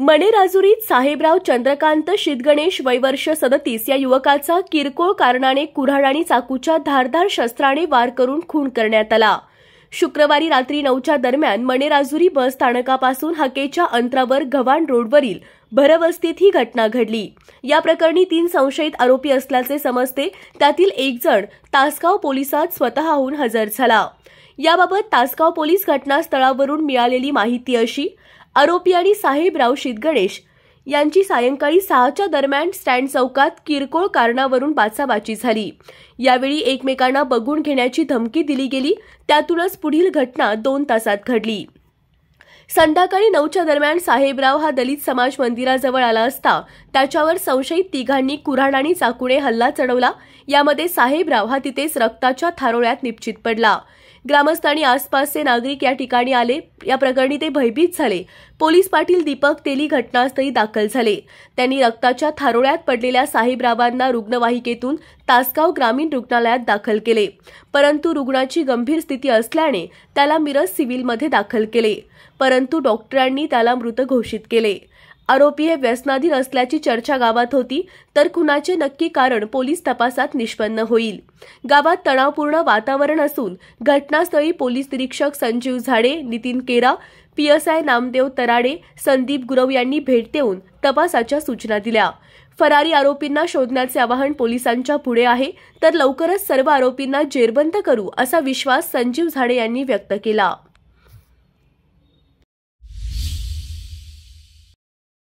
मणेराजुरीत साहेबराव चंद्रकांत शितगणेश वैवर्ष सदतीस या युवकाचा किरकोळ कारणाने कुऱ्हाड आणि चाकूच्या धारदार शस्त्राने वार करून खून करण्यात आला शुक्रवारी रात्री नऊच्या दरम्यान मणेराजुरी बस स्थानकापासून हकेच्या अंतरावर गव्हाण रोडवरील भरवस्तीत ही घटना घडली या प्रकरणी तीन संशयित आरोपी असल्याचे समजते त्यातील एक जण तासगाव पोलिसात स्वतःहून हजर झाला याबाबत तासगाव पोलीस घटनास्थळावरून मिळालेली माहिती अशी आरोपी आणि साहेबराव शितगणेश यांची सायंकाळी सहाच्या दरम्यान स्टँड चौकात किरकोळ कारणावरून बाचाबाची झाली यावेळी एकमेकांना बघून घेण्याची धमकी दिली गेली त्यातूनच पुढील घटना दोन तासात घडली संध्याकाळी नऊच्या दरम्यान साहेबराव हा दलित समाज मंदिराजवळ आला असता त्याच्यावर संशयित तिघांनी कुऱ्हाड आणि चाकुणे हल्ला चढवला यामध्ये साहेबराव हा तिथेच रक्ताच्या थारोळ्यात निश्चित पडला ग्रामस्थ आणि आसपासचे नागरिक या ठिकाणी आले या प्रकरणी ते भयभीत झाले पोलीस पाटील दीपक तेली घटनास्थळी दाखल झाले त्यांनी रक्ताच्या थारोळ्यात पडलेल्या साहेबरावांना रुग्णवाहिकेतून तासगाव ग्रामीण रुग्णालयात दाखल केले परंतु रुग्णाची गंभीर स्थिती असल्याने त्याला मिरज सिव्हिलमध्ये दाखल केले परंतु डॉक्टरांनी त्याला मृत घोषित केले आरोपी हे व्यसनाधीन असल्याची चर्चा गावात होती तर खुनाचे नक्की कारण पोलीस तपासात निष्पन्न होईल गावात तणावपूर्ण वातावरण असून घटनास्थळी पोलीस निरीक्षक संजीव झाडे नितीन केरा पीएसआय नामदेव तराडे संदीप गुरव यांनी भेट देऊन तपासाच्या सूचना दिल्या फरारी आरोपींना शोधण्याचे आवाहन पोलिसांच्या पुढे आहे तर लवकरच सर्व आरोपींना जेरबंद करू असा विश्वास संजीव झाडे यांनी व्यक्त केला